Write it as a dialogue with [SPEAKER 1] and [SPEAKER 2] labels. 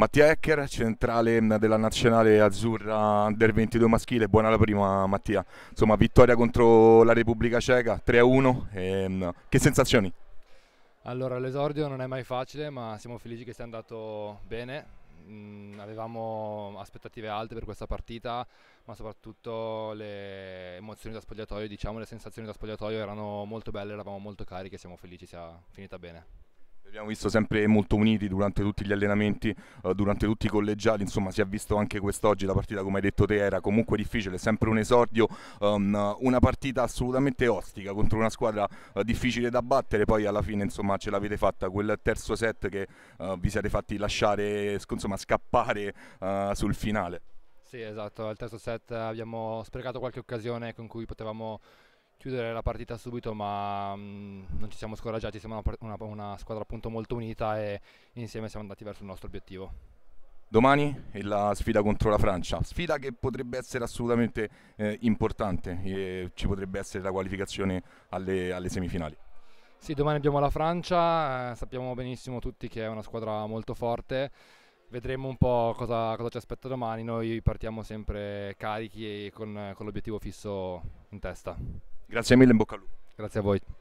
[SPEAKER 1] Mattia Ecker, centrale mm, della nazionale azzurra del 22 maschile, buona la prima Mattia. Insomma, vittoria contro la Repubblica Ceca, 3-1, ehm, che sensazioni?
[SPEAKER 2] Allora, l'esordio non è mai facile, ma siamo felici che sia andato bene. Mm, avevamo aspettative alte per questa partita, ma soprattutto le emozioni da spogliatoio, diciamo, le sensazioni da spogliatoio erano molto belle, eravamo molto cariche, siamo felici sia finita bene.
[SPEAKER 1] Vi abbiamo visto sempre molto uniti durante tutti gli allenamenti, eh, durante tutti i collegiali, insomma si è visto anche quest'oggi la partita come hai detto te era comunque difficile, sempre un esordio, um, una partita assolutamente ostica contro una squadra uh, difficile da battere, poi alla fine insomma ce l'avete fatta, quel terzo set che uh, vi siete fatti lasciare, insomma scappare uh, sul finale.
[SPEAKER 2] Sì esatto, al terzo set abbiamo sprecato qualche occasione con cui potevamo chiudere la partita subito, ma mh, mm, non ci siamo scoraggiati, siamo una, una, una, squadra appunto molto unita e insieme siamo andati verso il nostro obiettivo.
[SPEAKER 1] Domani è la sfida contro la Francia, sfida che potrebbe essere assolutamente eh, importante e ci potrebbe essere la qualificazione alle, alle semifinali.
[SPEAKER 2] Sì, domani abbiamo la Francia, eh, sappiamo benissimo tutti che è una squadra molto forte vedremo un po' cosa, cosa, ci aspetta domani. Noi partiamo sempre carichi e con, con l'obiettivo fisso in testa. Grazie mille, in bocca al lupo. Grazie a voi.